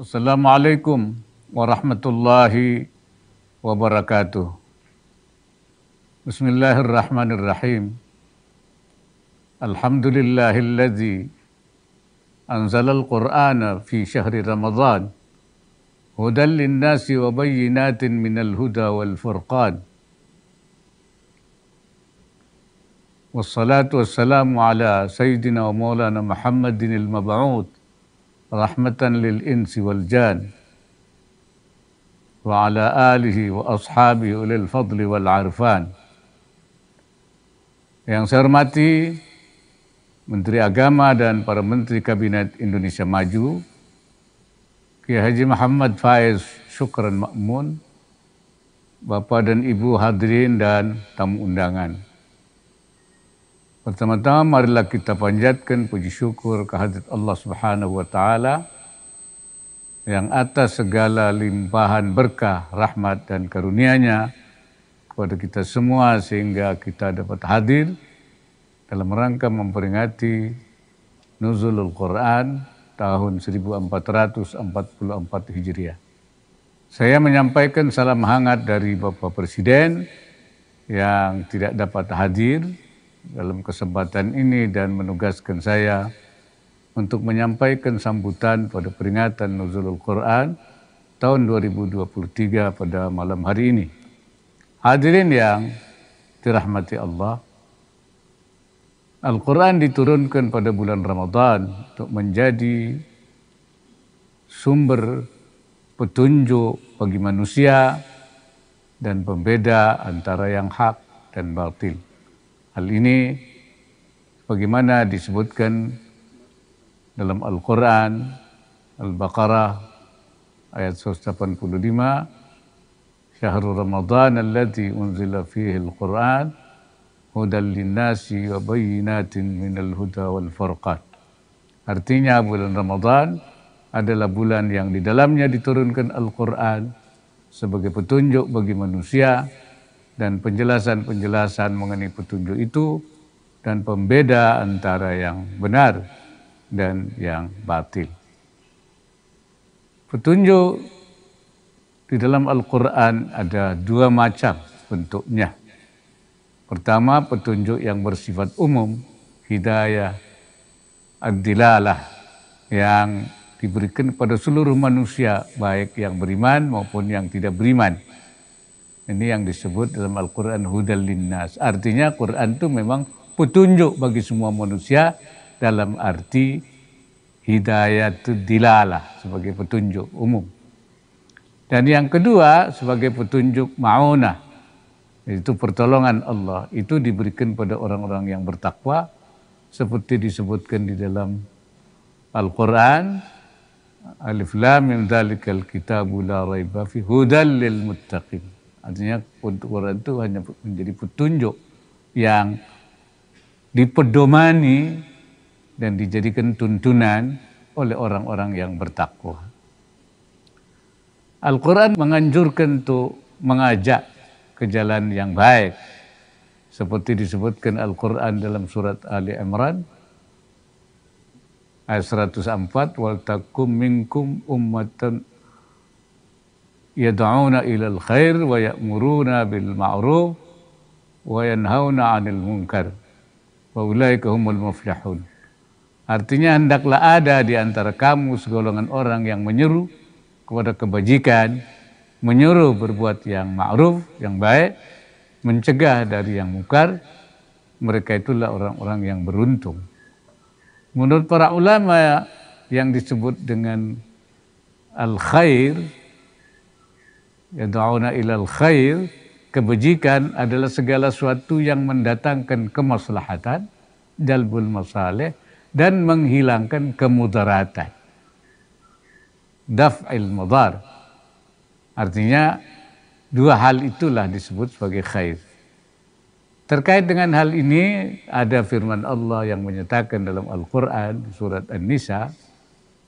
السلام عليكم ورحمة الله وبركاته بسم الله الرحمن الرحيم الحمد لله الذي أنزل القرآن في شهر رمضان هدى للناس وبينات من الهدى والفرقان والصلاة والسلام على سيدنا ومولانا محمد المبعوث rahmatan lil insi wal jan wa ala alihi wa ashabihi ulil fadli wal arfan yang saya hormati Menteri Agama dan para Menteri Kabinet Indonesia Maju, Kiai Haji Muhammad Faiz Syukran Makmun, Bapak dan Ibu hadirin dan tamu undangan. Pertama-tama marilah kita panjatkan puji syukur kehadirat Allah Subhanahu wa taala yang atas segala limpahan berkah, rahmat dan karunia-Nya kepada kita semua sehingga kita dapat hadir dalam rangka memperingati Nuzulul Quran tahun 1444 Hijriah. Saya menyampaikan salam hangat dari Bapak Presiden yang tidak dapat hadir dalam kesempatan ini dan menugaskan saya untuk menyampaikan sambutan pada peringatan Nuzulul Quran tahun 2023 pada malam hari ini. Hadirin yang dirahmati Allah, Al-Quran diturunkan pada bulan Ramadan untuk menjadi sumber petunjuk bagi manusia dan pembeda antara yang hak dan batil. Hal ini bagaimana disebutkan dalam Al-Quran, Al-Baqarah ayat 185, Syahrul Ramadan alladhi unzila fihi Al-Quran, hudal linnasi wa bayinatin minal huda wal furqan. Artinya bulan Ramadan adalah bulan yang di dalamnya diturunkan Al-Quran sebagai petunjuk bagi manusia, dan penjelasan-penjelasan mengenai petunjuk itu dan pembeda antara yang benar dan yang batil. Petunjuk di dalam Al-Quran ada dua macam bentuknya. Pertama, petunjuk yang bersifat umum, hidayah, adilalah, yang diberikan kepada seluruh manusia, baik yang beriman maupun yang tidak beriman ini yang disebut dalam Al-Quran hudal linnas. Artinya Quran itu memang petunjuk bagi semua manusia dalam arti hidayah dilalah sebagai petunjuk umum. Dan yang kedua sebagai petunjuk maunah. Itu pertolongan Allah. Itu diberikan pada orang-orang yang bertakwa seperti disebutkan di dalam Al-Quran Alif Lam Mim Dalikal Kitabu La Raiba Fi Hudal Muttaqin Artinya Quran itu hanya menjadi petunjuk yang dipedomani dan dijadikan tuntunan oleh orang-orang yang bertakwa. Al-Quran menganjurkan untuk mengajak ke jalan yang baik. Seperti disebutkan Al-Quran dalam surat Ali Imran ayat 104 wal takum minkum ummatan yad'una ilal khair wa ya'muruna bil ma'ruf wa yanhauna 'anil munkar wa ulaika humul muflihun. Artinya hendaklah ada di antara kamu segolongan orang yang menyeru kepada kebajikan, menyuruh berbuat yang ma'ruf, yang baik, mencegah dari yang mungkar, mereka itulah orang-orang yang beruntung. Menurut para ulama yang disebut dengan al-khair, yad'una ilal khair, kebajikan adalah segala sesuatu yang mendatangkan kemaslahatan, dalbul masalih, dan menghilangkan kemudaratan. Daf'il mudar. Artinya dua hal itulah disebut sebagai khair. Terkait dengan hal ini ada firman Allah yang menyatakan dalam Al-Qur'an surat An-Nisa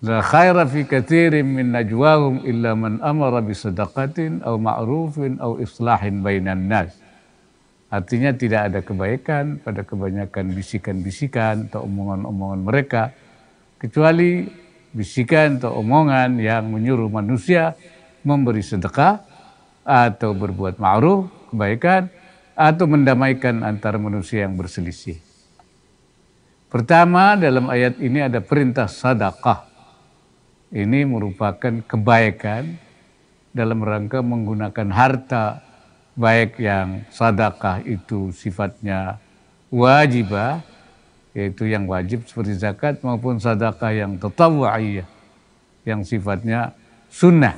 La khaira fi katirin min najwahum illa man amara bi sadaqatin au ma'rufin au islahin bainan nas. Artinya tidak ada kebaikan pada kebanyakan bisikan-bisikan atau omongan-omongan mereka kecuali bisikan atau omongan yang menyuruh manusia memberi sedekah atau berbuat ma'ruf, kebaikan atau mendamaikan antara manusia yang berselisih. Pertama dalam ayat ini ada perintah sadaqah ini merupakan kebaikan dalam rangka menggunakan harta baik yang sadakah itu sifatnya wajibah yaitu yang wajib seperti zakat maupun sadakah yang tetawaiyah yang sifatnya sunnah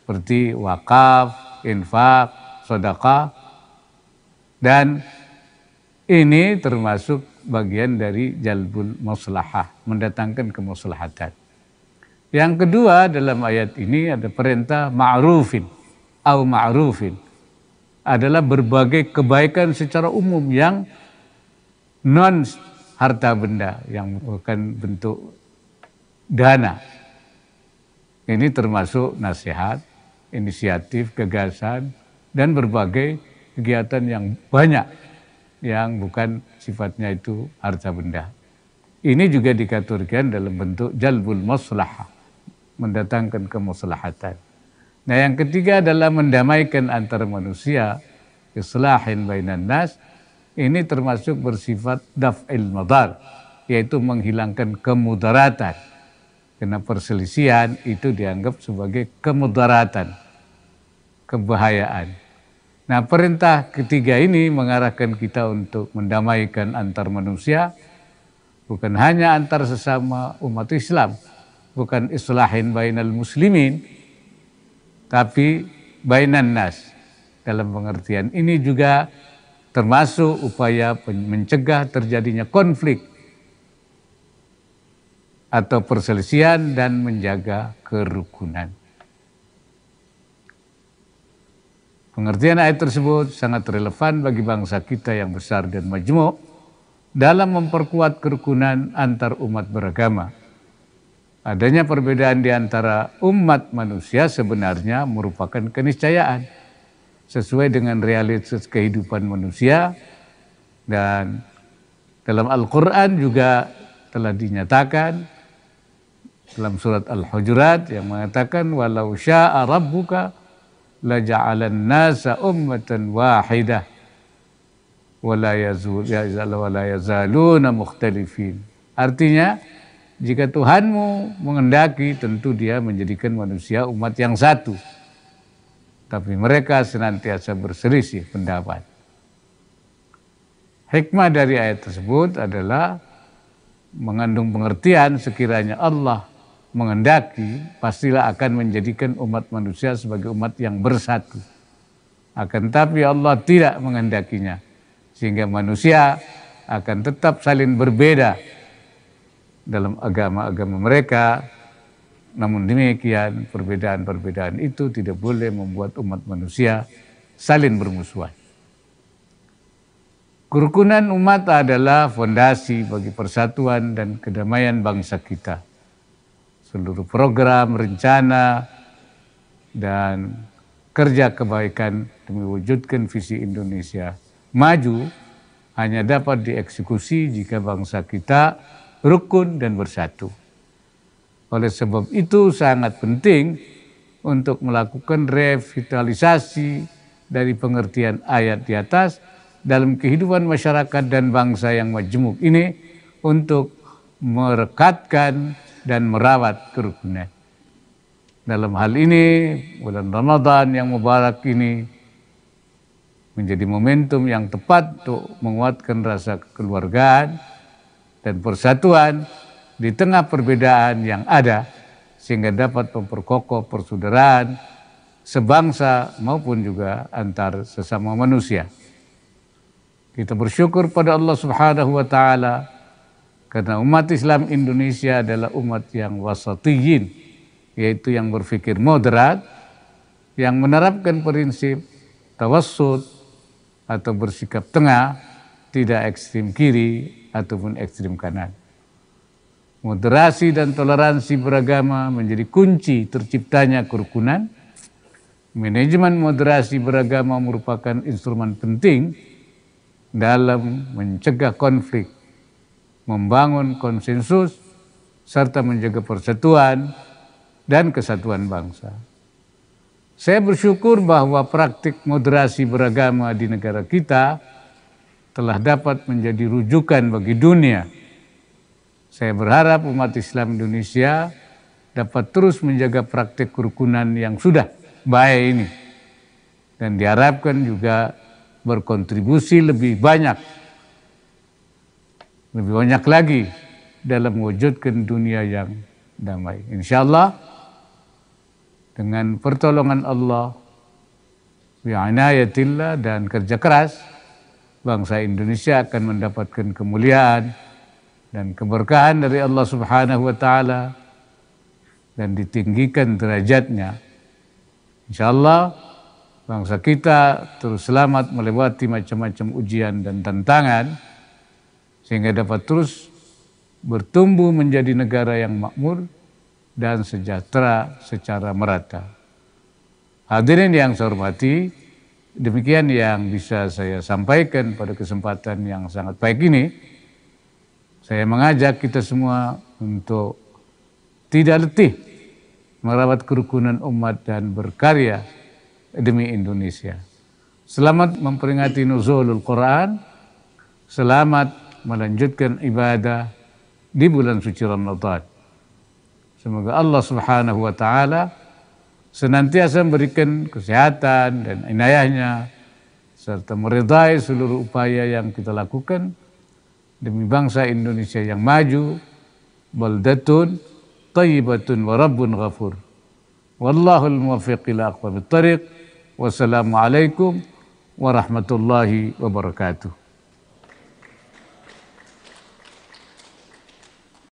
seperti wakaf, infak, sedekah dan ini termasuk bagian dari jalbul maslahah, mendatangkan kemaslahatan. Yang kedua dalam ayat ini ada perintah ma'rufin au ma'rufin adalah berbagai kebaikan secara umum yang non harta benda yang bukan bentuk dana. Ini termasuk nasihat, inisiatif, gagasan dan berbagai kegiatan yang banyak yang bukan sifatnya itu harta benda. Ini juga dikaturkan dalam bentuk jalbul maslahah mendatangkan kemuslahatan. Nah, yang ketiga adalah mendamaikan antar manusia, islahin bainan nas. Ini termasuk bersifat daf'il madar, yaitu menghilangkan kemudaratan. Karena perselisihan itu dianggap sebagai kemudaratan, kebahayaan. Nah, perintah ketiga ini mengarahkan kita untuk mendamaikan antar manusia, bukan hanya antar sesama umat Islam, bukan islahin bainal muslimin tapi bainan nas dalam pengertian ini juga termasuk upaya mencegah terjadinya konflik atau perselisihan dan menjaga kerukunan. Pengertian ayat tersebut sangat relevan bagi bangsa kita yang besar dan majemuk dalam memperkuat kerukunan antar umat beragama Adanya perbedaan di antara umat manusia sebenarnya merupakan keniscayaan sesuai dengan realitas kehidupan manusia dan dalam Al-Qur'an juga telah dinyatakan dalam surat Al-Hujurat yang mengatakan walau syaa rabbuka ja'alan nasa ummatan wahidah ya'izal ya, wala yazaluna artinya jika Tuhanmu mengendaki, tentu Dia menjadikan manusia umat yang satu. Tapi mereka senantiasa berselisih pendapat. Hikmah dari ayat tersebut adalah mengandung pengertian sekiranya Allah mengendaki, pastilah akan menjadikan umat manusia sebagai umat yang bersatu. Akan tapi Allah tidak mengendakinya, sehingga manusia akan tetap saling berbeda dalam agama-agama mereka. Namun demikian, perbedaan-perbedaan itu tidak boleh membuat umat manusia saling bermusuhan. Kerukunan umat adalah fondasi bagi persatuan dan kedamaian bangsa kita. Seluruh program, rencana, dan kerja kebaikan demi wujudkan visi Indonesia maju hanya dapat dieksekusi jika bangsa kita rukun dan bersatu. Oleh sebab itu sangat penting untuk melakukan revitalisasi dari pengertian ayat di atas dalam kehidupan masyarakat dan bangsa yang majemuk ini untuk merekatkan dan merawat kerukunan. Dalam hal ini, bulan Ramadan yang mubarak ini menjadi momentum yang tepat untuk menguatkan rasa kekeluargaan, dan persatuan di tengah perbedaan yang ada sehingga dapat memperkokoh persaudaraan sebangsa maupun juga antar sesama manusia. Kita bersyukur pada Allah Subhanahu wa taala karena umat Islam Indonesia adalah umat yang wasatiyin yaitu yang berpikir moderat yang menerapkan prinsip tawassut atau bersikap tengah tidak ekstrim kiri ataupun ekstrim kanan. Moderasi dan toleransi beragama menjadi kunci terciptanya kerukunan. Manajemen moderasi beragama merupakan instrumen penting dalam mencegah konflik, membangun konsensus, serta menjaga persatuan dan kesatuan bangsa. Saya bersyukur bahwa praktik moderasi beragama di negara kita telah dapat menjadi rujukan bagi dunia. Saya berharap umat Islam Indonesia dapat terus menjaga praktik kerukunan yang sudah baik ini. Dan diharapkan juga berkontribusi lebih banyak, lebih banyak lagi dalam mewujudkan dunia yang damai. Insya Allah dengan pertolongan Allah, bi'anayatillah dan kerja keras, bangsa Indonesia akan mendapatkan kemuliaan dan keberkahan dari Allah Subhanahu wa taala dan ditinggikan derajatnya. Insya Allah bangsa kita terus selamat melewati macam-macam ujian dan tantangan sehingga dapat terus bertumbuh menjadi negara yang makmur dan sejahtera secara merata. Hadirin yang saya hormati, Demikian yang bisa saya sampaikan pada kesempatan yang sangat baik ini. Saya mengajak kita semua untuk tidak letih merawat kerukunan umat dan berkarya demi Indonesia. Selamat memperingati nuzulul Quran, selamat melanjutkan ibadah di bulan suci Ramadan. Semoga Allah Subhanahu wa taala senantiasa memberikan kesehatan dan inayahnya serta meredai seluruh upaya yang kita lakukan demi bangsa Indonesia yang maju baldatun tayyibatun wa rabbun ghafur wallahul muwaffiq ila aqwamit thariq wassalamu alaikum warahmatullahi wabarakatuh